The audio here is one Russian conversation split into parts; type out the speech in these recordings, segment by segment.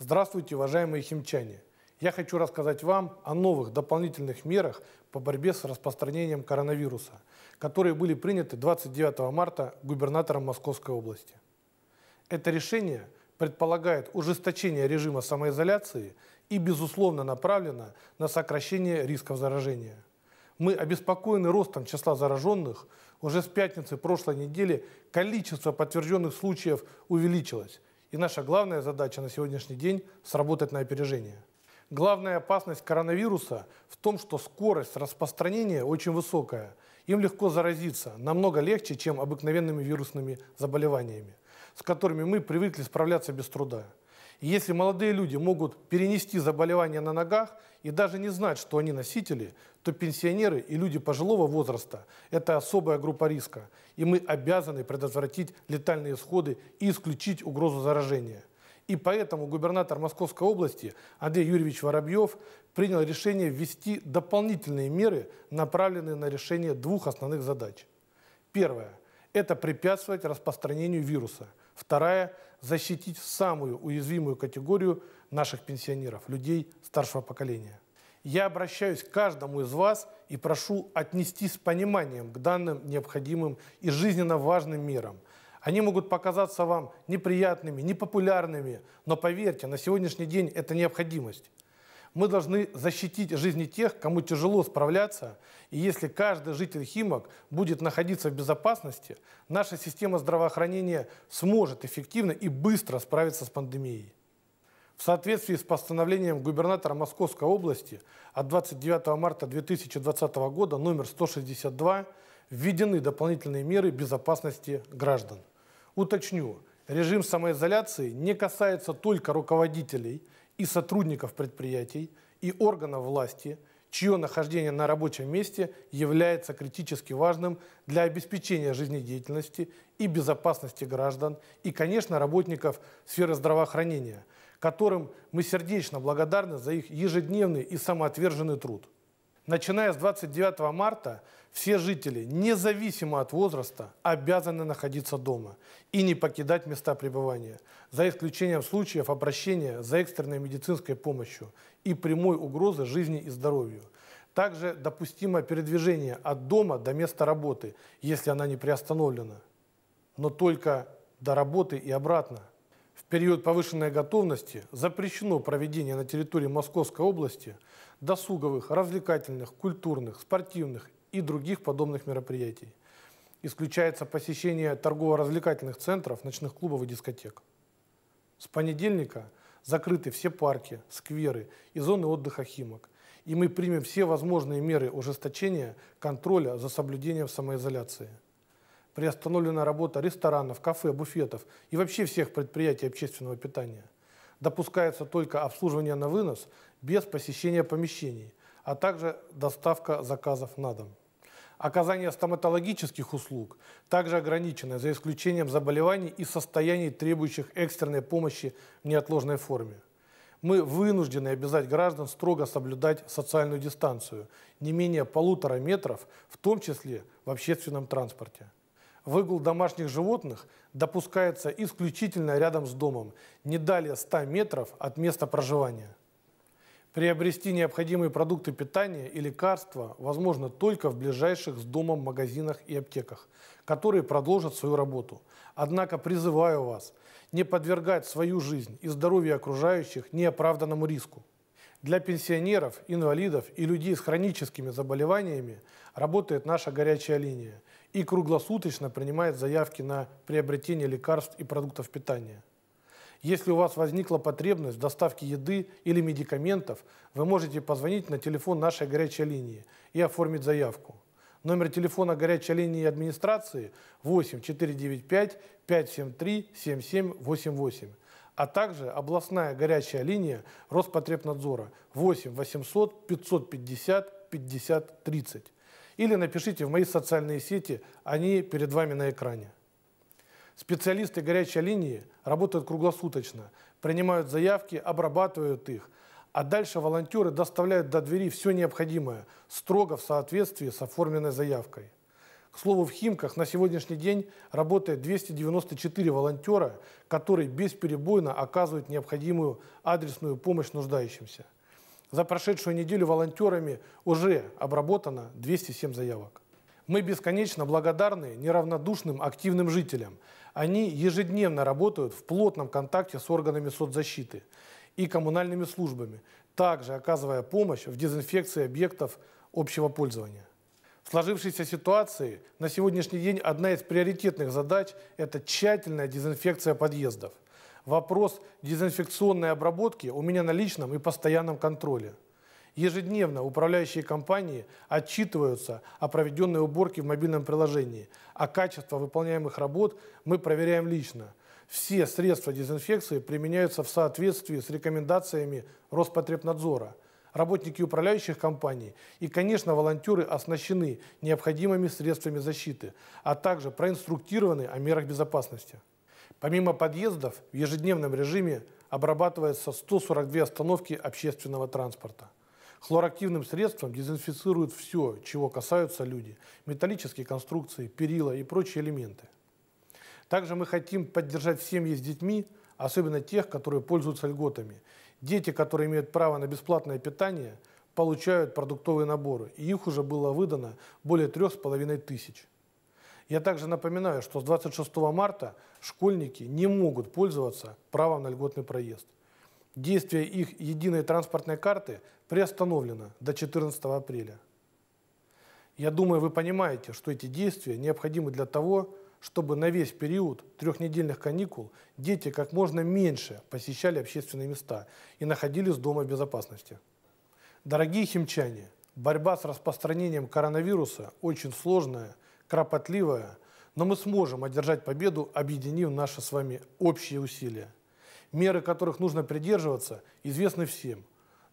Здравствуйте, уважаемые химчане! Я хочу рассказать вам о новых дополнительных мерах по борьбе с распространением коронавируса, которые были приняты 29 марта губернатором Московской области. Это решение предполагает ужесточение режима самоизоляции и, безусловно, направлено на сокращение рисков заражения. Мы обеспокоены ростом числа зараженных. Уже с пятницы прошлой недели количество подтвержденных случаев увеличилось и наша главная задача на сегодняшний день – сработать на опережение. Главная опасность коронавируса в том, что скорость распространения очень высокая. Им легко заразиться, намного легче, чем обыкновенными вирусными заболеваниями, с которыми мы привыкли справляться без труда. Если молодые люди могут перенести заболевания на ногах и даже не знать, что они носители, то пенсионеры и люди пожилого возраста – это особая группа риска, и мы обязаны предотвратить летальные исходы и исключить угрозу заражения. И поэтому губернатор Московской области Андрей Юрьевич Воробьев принял решение ввести дополнительные меры, направленные на решение двух основных задач. Первое – это препятствовать распространению вируса. Вторая – защитить самую уязвимую категорию наших пенсионеров, людей старшего поколения. Я обращаюсь к каждому из вас и прошу отнести с пониманием к данным необходимым и жизненно важным мерам. Они могут показаться вам неприятными, непопулярными, но поверьте, на сегодняшний день это необходимость. Мы должны защитить жизни тех, кому тяжело справляться. И если каждый житель Химок будет находиться в безопасности, наша система здравоохранения сможет эффективно и быстро справиться с пандемией. В соответствии с постановлением губернатора Московской области от 29 марта 2020 года номер 162 введены дополнительные меры безопасности граждан. Уточню, режим самоизоляции не касается только руководителей и сотрудников предприятий, и органов власти, чье нахождение на рабочем месте является критически важным для обеспечения жизнедеятельности и безопасности граждан, и, конечно, работников сферы здравоохранения, которым мы сердечно благодарны за их ежедневный и самоотверженный труд. Начиная с 29 марта все жители, независимо от возраста, обязаны находиться дома и не покидать места пребывания, за исключением случаев обращения за экстренной медицинской помощью и прямой угрозы жизни и здоровью. Также допустимо передвижение от дома до места работы, если она не приостановлена, но только до работы и обратно – период повышенной готовности запрещено проведение на территории Московской области досуговых, развлекательных, культурных, спортивных и других подобных мероприятий. Исключается посещение торгово-развлекательных центров, ночных клубов и дискотек. С понедельника закрыты все парки, скверы и зоны отдыха Химок. И мы примем все возможные меры ужесточения контроля за соблюдением самоизоляции приостановлена работа ресторанов, кафе, буфетов и вообще всех предприятий общественного питания. Допускается только обслуживание на вынос без посещения помещений, а также доставка заказов на дом. Оказание стоматологических услуг также ограничено, за исключением заболеваний и состояний, требующих экстренной помощи в неотложной форме. Мы вынуждены обязать граждан строго соблюдать социальную дистанцию, не менее полутора метров, в том числе в общественном транспорте. Выгул домашних животных допускается исключительно рядом с домом, не далее 100 метров от места проживания. Приобрести необходимые продукты питания и лекарства возможно только в ближайших с домом магазинах и аптеках, которые продолжат свою работу. Однако призываю вас не подвергать свою жизнь и здоровье окружающих неоправданному риску. Для пенсионеров, инвалидов и людей с хроническими заболеваниями работает наша горячая линия и круглосуточно принимает заявки на приобретение лекарств и продуктов питания. Если у вас возникла потребность в доставке еды или медикаментов, вы можете позвонить на телефон нашей горячей линии и оформить заявку. Номер телефона горячей линии администрации 8 495 573 7788 а также областная горячая линия Роспотребнадзора 8 800 550 50 30. Или напишите в мои социальные сети, они перед вами на экране. Специалисты горячей линии работают круглосуточно, принимают заявки, обрабатывают их, а дальше волонтеры доставляют до двери все необходимое, строго в соответствии с оформленной заявкой слову, в Химках на сегодняшний день работает 294 волонтера, которые бесперебойно оказывают необходимую адресную помощь нуждающимся. За прошедшую неделю волонтерами уже обработано 207 заявок. Мы бесконечно благодарны неравнодушным активным жителям. Они ежедневно работают в плотном контакте с органами соцзащиты и коммунальными службами, также оказывая помощь в дезинфекции объектов общего пользования. В сложившейся ситуации на сегодняшний день одна из приоритетных задач – это тщательная дезинфекция подъездов. Вопрос дезинфекционной обработки у меня на личном и постоянном контроле. Ежедневно управляющие компании отчитываются о проведенной уборке в мобильном приложении, а качество выполняемых работ мы проверяем лично. Все средства дезинфекции применяются в соответствии с рекомендациями Роспотребнадзора – работники управляющих компаний и, конечно, волонтеры оснащены необходимыми средствами защиты, а также проинструктированы о мерах безопасности. Помимо подъездов, в ежедневном режиме обрабатывается 142 остановки общественного транспорта. Хлорактивным средством дезинфицируют все, чего касаются люди – металлические конструкции, перила и прочие элементы. Также мы хотим поддержать семьи с детьми, особенно тех, которые пользуются льготами – Дети, которые имеют право на бесплатное питание, получают продуктовые наборы, и их уже было выдано более трех с половиной тысяч. Я также напоминаю, что с 26 марта школьники не могут пользоваться правом на льготный проезд. Действие их единой транспортной карты приостановлено до 14 апреля. Я думаю, вы понимаете, что эти действия необходимы для того, чтобы чтобы на весь период трехнедельных каникул дети как можно меньше посещали общественные места и находились дома в безопасности. Дорогие химчане, борьба с распространением коронавируса очень сложная, кропотливая, но мы сможем одержать победу, объединив наши с вами общие усилия. Меры, которых нужно придерживаться, известны всем.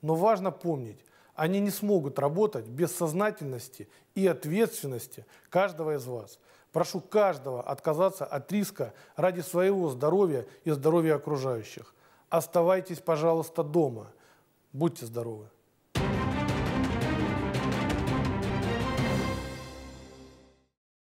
Но важно помнить, они не смогут работать без сознательности и ответственности каждого из вас. Прошу каждого отказаться от риска ради своего здоровья и здоровья окружающих. Оставайтесь, пожалуйста, дома. Будьте здоровы.